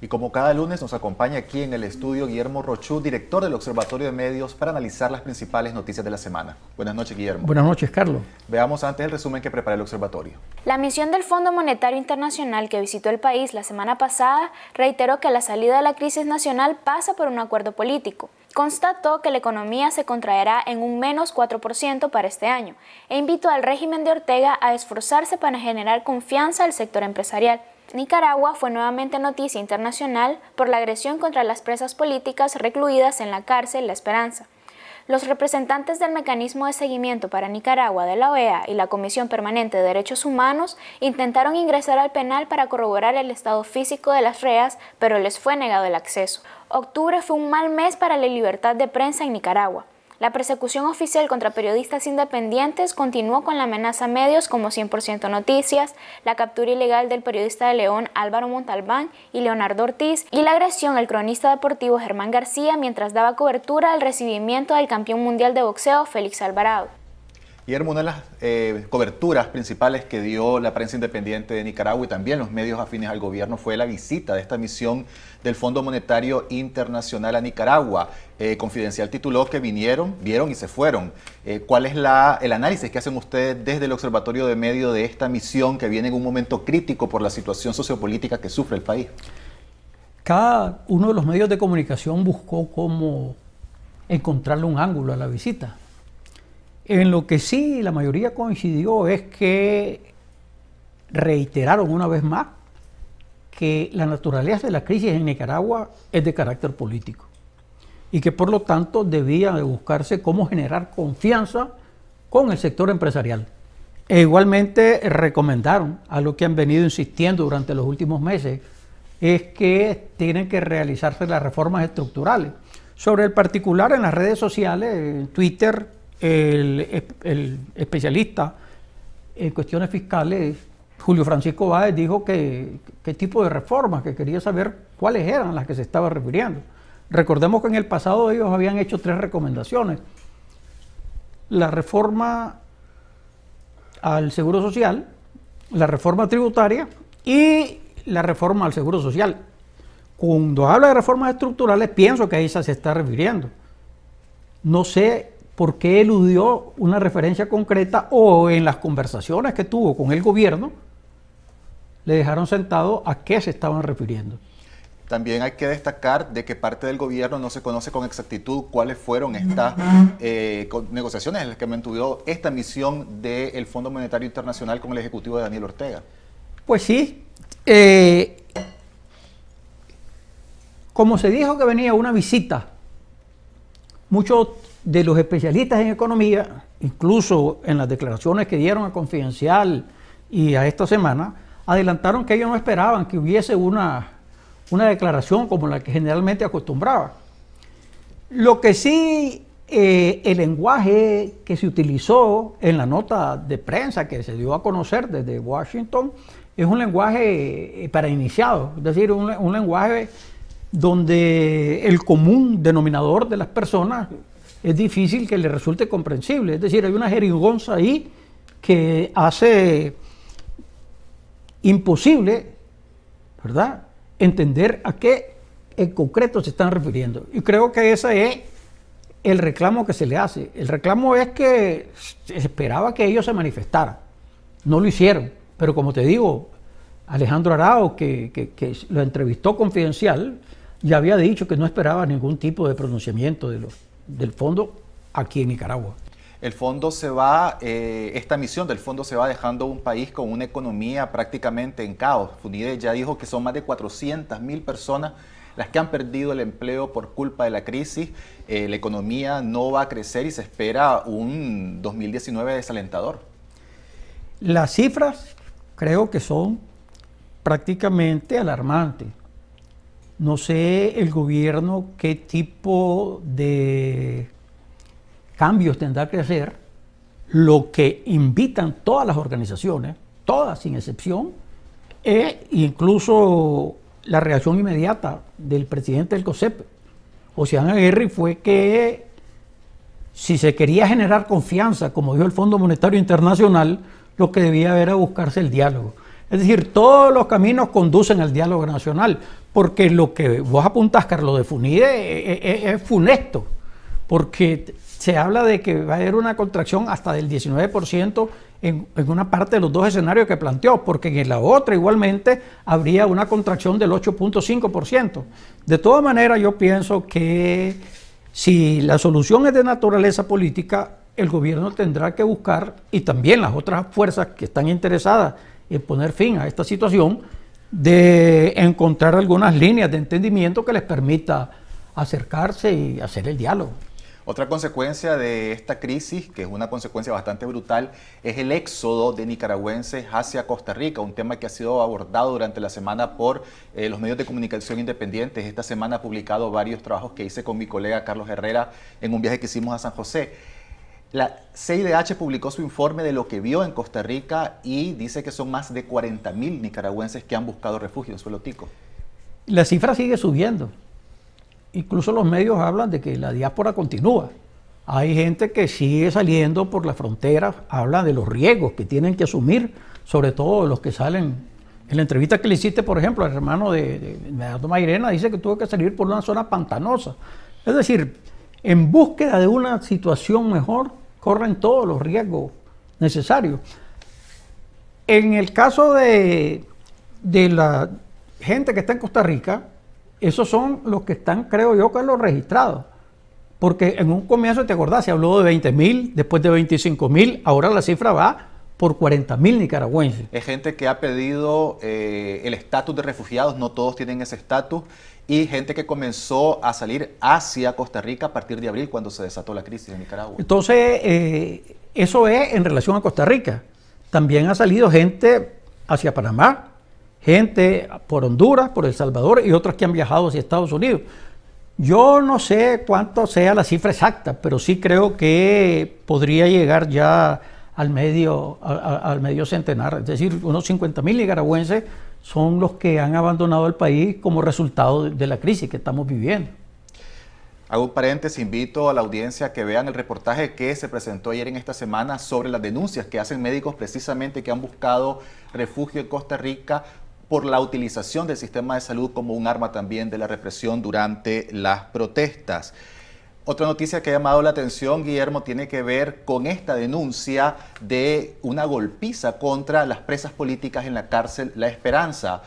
Y como cada lunes nos acompaña aquí en el estudio Guillermo Rochú, director del Observatorio de Medios, para analizar las principales noticias de la semana. Buenas noches, Guillermo. Buenas noches, Carlos. Veamos antes el resumen que prepara el observatorio. La misión del Fondo Monetario Internacional que visitó el país la semana pasada reiteró que la salida de la crisis nacional pasa por un acuerdo político constató que la economía se contraerá en un menos 4% para este año e invitó al régimen de Ortega a esforzarse para generar confianza al sector empresarial. Nicaragua fue nuevamente noticia internacional por la agresión contra las presas políticas recluidas en la cárcel La Esperanza. Los representantes del Mecanismo de Seguimiento para Nicaragua de la OEA y la Comisión Permanente de Derechos Humanos intentaron ingresar al penal para corroborar el estado físico de las reas, pero les fue negado el acceso. Octubre fue un mal mes para la libertad de prensa en Nicaragua. La persecución oficial contra periodistas independientes continuó con la amenaza a medios como 100% Noticias, la captura ilegal del periodista de León Álvaro Montalbán y Leonardo Ortiz y la agresión al cronista deportivo Germán García mientras daba cobertura al recibimiento del campeón mundial de boxeo Félix Alvarado. Guillermo, una de las eh, coberturas principales que dio la prensa independiente de Nicaragua y también los medios afines al gobierno fue la visita de esta misión del Fondo Monetario Internacional a Nicaragua. Eh, Confidencial tituló que vinieron, vieron y se fueron. Eh, ¿Cuál es el análisis que hacen ustedes desde el Observatorio de Medio de esta misión que viene en un momento crítico por la situación sociopolítica que sufre el país? Cada uno de los medios de comunicación buscó cómo encontrarle un ángulo a la visita en lo que sí la mayoría coincidió es que reiteraron una vez más que la naturaleza de la crisis en Nicaragua es de carácter político y que por lo tanto debía de buscarse cómo generar confianza con el sector empresarial. E igualmente recomendaron a lo que han venido insistiendo durante los últimos meses es que tienen que realizarse las reformas estructurales. Sobre el particular en las redes sociales, en Twitter, el, especialista en cuestiones fiscales, Julio Francisco Báez, dijo que qué tipo de reformas, que quería saber cuáles eran las que se estaba refiriendo. Recordemos que en el pasado ellos habían hecho tres recomendaciones. La reforma al Seguro Social, la reforma tributaria y la reforma al Seguro Social. Cuando hablo de reformas estructurales, pienso que a esa se está refiriendo. No sé por qué eludió una referencia concreta o en las conversaciones que tuvo con el gobierno le dejaron sentado a qué se estaban refiriendo. También hay que destacar de que parte del gobierno no se conoce con exactitud cuáles fueron estas eh, negociaciones en las que mantuvo esta misión del Fondo Monetario Internacional con el Ejecutivo de Daniel Ortega. Pues sí. Eh, como se dijo que venía una visita Muchos de los especialistas en economía, incluso en las declaraciones que dieron a Confidencial y a esta semana, adelantaron que ellos no esperaban que hubiese una, una declaración como la que generalmente acostumbraba. Lo que sí, eh, el lenguaje que se utilizó en la nota de prensa que se dio a conocer desde Washington es un lenguaje eh, para iniciados, es decir, un, un lenguaje donde el común denominador de las personas es difícil que le resulte comprensible. Es decir, hay una jeringonza ahí que hace imposible, ¿verdad?, entender a qué en concreto se están refiriendo. Y creo que ese es el reclamo que se le hace. El reclamo es que esperaba que ellos se manifestaran. No lo hicieron. Pero como te digo, Alejandro Arao, que, lo entrevistó confidencial, ya había dicho que no esperaba ningún tipo de pronunciamiento del fondo aquí en Nicaragua. El fondo se va, eh, esta misión del fondo se va dejando un país con una economía prácticamente en caos. Funide ya dijo que son más de 400 mil personas las que han perdido el empleo por culpa de la crisis. Eh, la economía no va a crecer y se espera un 2019 desalentador. Las cifras creo que son prácticamente alarmante. No sé el gobierno qué tipo de cambios tendrá que hacer, lo que invitan todas las organizaciones, todas sin excepción, e incluso la reacción inmediata del presidente del COSEP, Oceana Aguirre fue que si se quería generar confianza, como dijo el Fondo Monetario Internacional, lo que debía haber era buscarse el diálogo. Es decir, todos los caminos conducen al diálogo nacional, porque lo que vos apuntás, Carlos, de Funide es, funesto, porque se habla de que va a haber una contracción hasta del 19% en, en, una parte de los dos escenarios que planteó, porque en la otra igualmente habría una contracción del 8.5%. De todas maneras, yo pienso que si la solución es de naturaleza política, el gobierno tendrá que buscar, y también las otras fuerzas que están interesadas y poner fin a esta situación de encontrar algunas líneas de entendimiento que les permita acercarse y hacer el diálogo. Otra consecuencia de esta crisis, que es una consecuencia bastante brutal, es el éxodo de nicaragüenses hacia Costa Rica, un tema que ha sido abordado durante la semana por eh, los medios de comunicación independientes. Esta semana ha publicado varios trabajos que hice con mi colega Carlos Herrera en un viaje que hicimos a San José. La CIDH publicó su informe de lo que vio en Costa Rica y dice que son más de 40.000 nicaragüenses que han buscado refugio en suelo tico. La cifra sigue subiendo. Incluso los medios hablan de que la diáspora continúa. Hay gente que sigue saliendo por las fronteras, hablan de los riesgos que tienen que asumir, sobre todo los que salen. En la entrevista que le hiciste, por ejemplo, al hermano de, de Mairena, dice que tuvo que salir por una zona pantanosa. Es decir, en búsqueda de una situación mejor, corren todos los riesgos necesarios. En el caso de, de la gente que está en Costa Rica, esos son los que están, creo yo, que los registrados. Porque en un comienzo, te acordás, se habló de 20 mil, después de 25 mil, ahora la cifra va por 40 mil nicaragüenses. Es gente que ha pedido eh, el estatus de refugiados, no todos tienen ese estatus y gente que comenzó a salir hacia Costa Rica a partir de abril cuando se desató la crisis en Nicaragua. Entonces, eh, eso es en relación a Costa Rica. También ha salido gente hacia Panamá, gente por Honduras, por El Salvador y otras que han viajado hacia Estados Unidos. Yo no sé cuánto sea la cifra exacta, pero sí creo que podría llegar ya al medio, al, al medio centenar, es decir, unos 50 mil nicaragüenses son los que han abandonado el país como resultado de la crisis que estamos viviendo. Hago un paréntesis, invito a la audiencia a que vean el reportaje que se presentó ayer en esta semana sobre las denuncias que hacen médicos precisamente que han buscado refugio en Costa Rica por la utilización del sistema de salud como un arma también de la represión durante las protestas. Otra noticia que ha llamado la atención, Guillermo, tiene que ver con esta denuncia de una golpiza contra las presas políticas en la cárcel La Esperanza.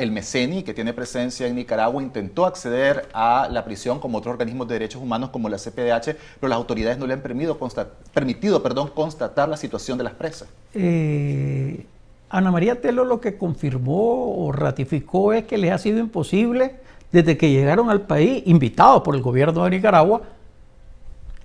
el Meceni, que tiene presencia en Nicaragua, intentó acceder a la prisión como otros organismos de derechos humanos como la CPDH, pero las autoridades no le han permitido, constatar, permitido constatar la situación de las presas. Eh, Ana María Telo lo que confirmó o ratificó es que les ha sido imposible desde que llegaron al país, invitados por el gobierno de Nicaragua,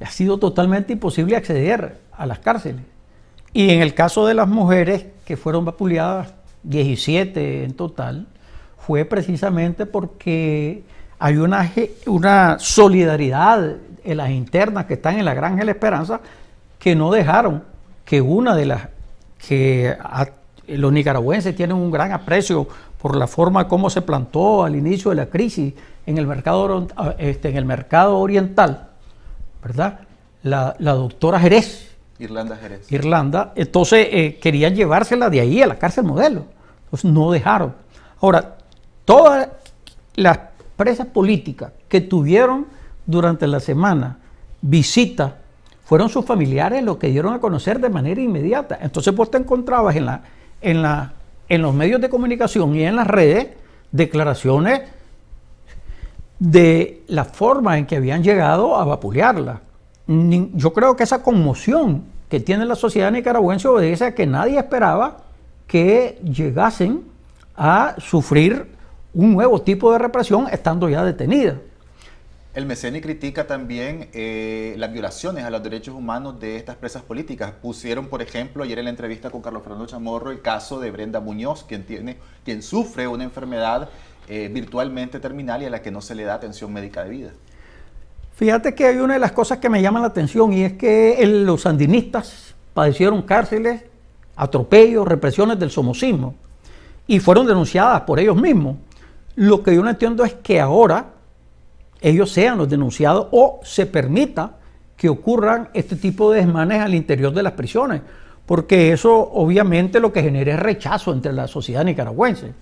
ha sido totalmente imposible acceder a las cárceles. Y en el caso de las mujeres que fueron vapuleadas, 17 en total, fue precisamente porque hay una, una solidaridad en las internas que están en la Granja de la Esperanza que no dejaron que una de las que los nicaragüenses tienen un gran aprecio por la forma como se plantó al inicio de la crisis en el mercado, ah, este, en el mercado oriental, ¿verdad? La, doctora Jerez. Irlanda Jerez. Irlanda. Entonces eh, querían llevársela de ahí a la cárcel modelo. Entonces no dejaron. Ahora, todas las presas políticas que tuvieron durante la semana visita fueron sus familiares los que dieron a conocer de manera inmediata. Entonces vos te encontrabas en la, en la en los medios de comunicación y en las redes declaraciones de la forma en que habían llegado a vapulearla. Yo creo que esa conmoción que tiene la sociedad nicaragüense obedece a que nadie esperaba que llegasen a sufrir un nuevo tipo de represión estando ya detenida. El Meceni critica también eh, las violaciones a los derechos humanos de estas presas políticas. Pusieron, por ejemplo, ayer en la entrevista con Carlos Fernando Chamorro el caso de Brenda Muñoz, quien, tiene, quien sufre una enfermedad eh, virtualmente terminal y a la que no se le da atención médica debida. Fíjate que hay una de las cosas que me llama la atención y es que los sandinistas padecieron cárceles, atropellos, represiones del somocismo y fueron denunciadas por ellos mismos. Lo que yo no entiendo es que ahora ellos sean los denunciados o se permita que ocurran este tipo de desmanes al interior de las prisiones, porque eso obviamente lo que genera es rechazo entre la sociedad nicaragüense.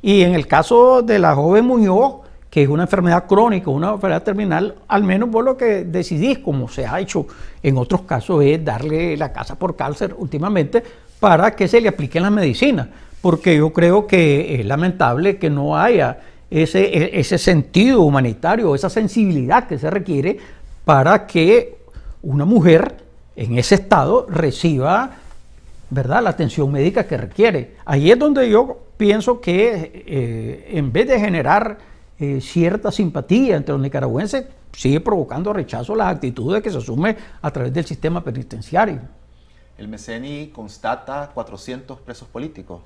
Y en el caso de la joven Muñoz, que es una enfermedad crónica, una enfermedad terminal, al menos vos lo que decidís, como se ha hecho en otros casos, es darle la casa por cáncer últimamente para que se le apliquen las medicinas, porque yo creo que es lamentable que no haya e, ese, sentido humanitario, esa sensibilidad que se requiere para que una mujer en ese estado reciba ¿verdad? la atención médica que requiere. Ahí es donde yo pienso que eh, en vez de generar eh, cierta simpatía entre los nicaragüenses, sigue provocando rechazo las actitudes que se asume a través del sistema penitenciario. El Meceni constata 400 presos políticos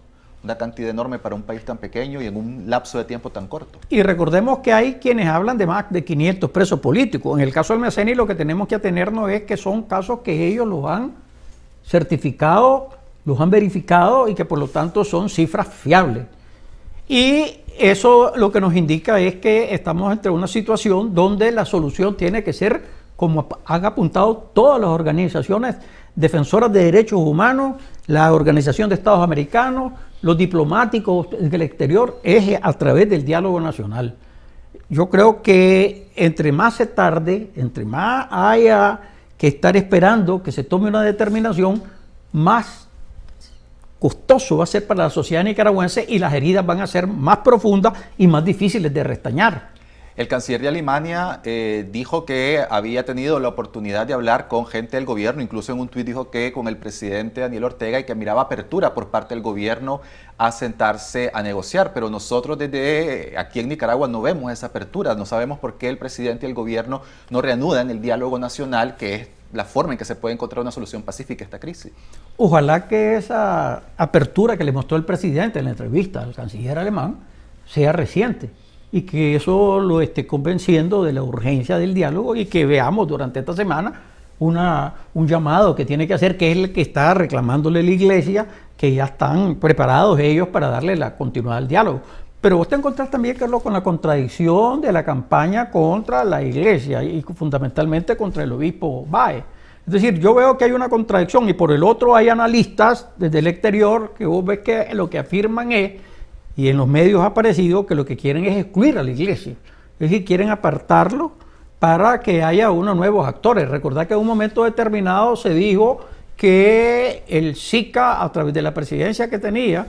una cantidad enorme para un país tan pequeño y en un lapso de tiempo tan corto. Y recordemos que hay quienes hablan de más de 500 presos políticos. En el caso del Meceni lo que tenemos que atenernos es que son casos que ellos los han certificado, los han verificado y que por lo tanto son cifras fiables. Y eso lo que nos indica es que estamos entre una situación donde la solución tiene que ser, como han apuntado todas las organizaciones defensoras de derechos humanos, la Organización de Estados Americanos, los diplomáticos del exterior es a través del diálogo nacional. Yo creo que entre más se tarde, entre más haya que estar esperando que se tome una determinación, más costoso va a ser para la sociedad nicaragüense y las heridas van a ser más profundas y más difíciles de restañar. El canciller de Alemania eh, dijo que había tenido la oportunidad de hablar con gente del gobierno, incluso en un tuit dijo que con el presidente Daniel Ortega y que miraba apertura por parte del gobierno a sentarse a negociar, pero nosotros desde eh, aquí en Nicaragua no vemos esa apertura, no sabemos por qué el presidente y el gobierno no reanudan el diálogo nacional, que es la forma en que se puede encontrar una solución pacífica a esta crisis. Ojalá que esa apertura que le mostró el presidente en la entrevista al canciller alemán sea reciente y que eso lo esté convenciendo de la urgencia del diálogo y que veamos durante esta semana una, un llamado que tiene que hacer, que es el que está reclamándole la iglesia, que ya están preparados ellos para darle la continuidad al diálogo. Pero vos te encontrás también, Carlos, con la contradicción de la campaña contra la iglesia y fundamentalmente contra el obispo Bae. Es decir, yo veo que hay una contradicción y por el otro hay analistas desde el exterior que vos ves que lo que afirman es y en los medios ha aparecido que lo que quieren es excluir a la iglesia. Es decir, quieren apartarlo para que haya unos nuevos actores. Recordad que en un momento determinado se dijo que el SICA, a través de la presidencia que tenía,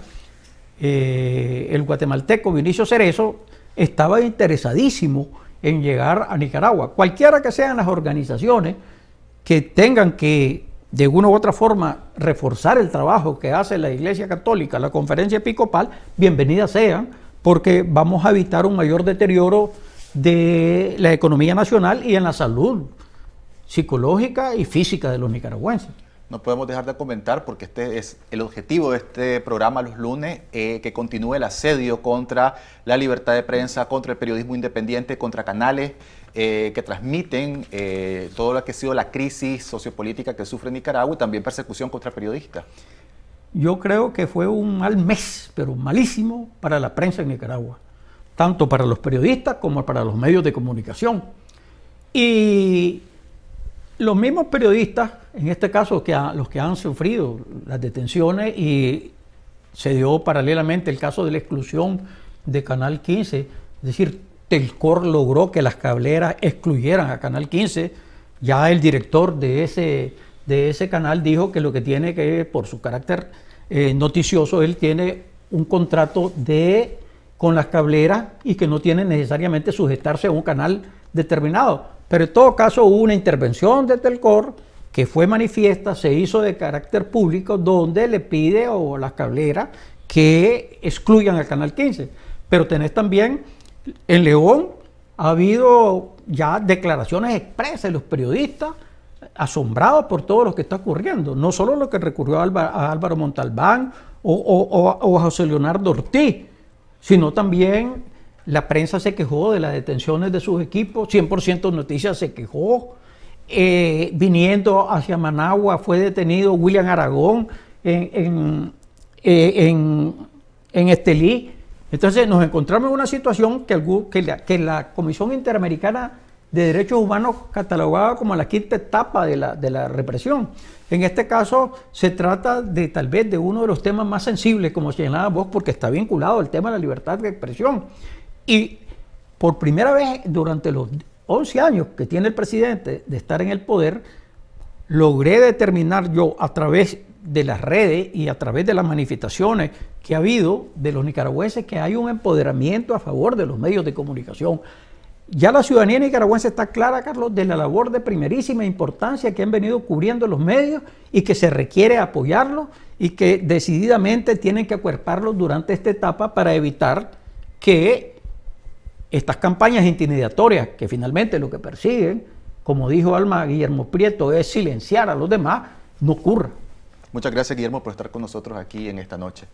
eh, el guatemalteco Vinicio Cerezo, estaba interesadísimo en llegar a Nicaragua. Cualquiera que sean las organizaciones que tengan que, de una u otra forma, reforzar el trabajo que hace la Iglesia Católica, la Conferencia Episcopal, bienvenida sea, porque vamos a evitar un mayor deterioro de la economía nacional y en la salud psicológica y física de los nicaragüenses. No podemos dejar de comentar, porque este es el objetivo de este programa los lunes, eh, que continúe el asedio contra la libertad de prensa, contra el periodismo independiente, contra canales eh, que transmiten eh, todo lo que ha sido la crisis sociopolítica que sufre Nicaragua y también persecución contra periodistas. Yo creo que fue un mal mes, pero malísimo para la prensa en Nicaragua, tanto para los periodistas como para los medios de comunicación. Y los mismos periodistas, en este caso los que han sufrido las detenciones y se dio paralelamente el caso de la exclusión de Canal 15, es decir, Telcor logró que las cableras excluyeran a Canal 15. Ya el director de ese, de ese canal dijo que lo que tiene que, por su carácter eh, noticioso, él tiene un contrato de, con las cableras y que no tiene necesariamente sujetarse a un canal determinado. Pero en todo caso hubo una intervención de Telcor que fue manifiesta, se hizo de carácter público, donde le pide a las cableras que excluyan al Canal 15. Pero tenés también en León ha habido ya declaraciones expresas de los periodistas asombrados por todo lo que está ocurriendo, no solo lo que recurrió a Álvaro, Montalbán o, a José Leonardo Ortiz, sino también la prensa se quejó de las detenciones de sus equipos, 100% Noticias se quejó, eh, viniendo hacia Managua fue detenido William Aragón en eh, Estelí, entonces nos encontramos en una situación que, la, Comisión Interamericana de Derechos Humanos catalogaba como la quinta etapa de la, represión. En este caso se trata de tal vez de uno de los temas más sensibles, como señalaba vos, porque está vinculado al tema de la libertad de expresión. Y por primera vez durante los 11 años que tiene el presidente de estar en el poder, logré determinar yo a través de las redes y a través de las manifestaciones que ha habido de los nicaragüenses que hay un empoderamiento a favor de los medios de comunicación. Ya la ciudadanía nicaragüense está clara, Carlos, de la labor de primerísima importancia que han venido cubriendo los medios y que se requiere apoyarlos y que decididamente tienen que acuerparlos durante esta etapa para evitar que estas campañas intimidatorias, que finalmente lo que persiguen, como dijo Alma Guillermo Prieto, es silenciar a los demás, no ocurra. Muchas gracias, Guillermo, por estar con nosotros aquí en esta noche.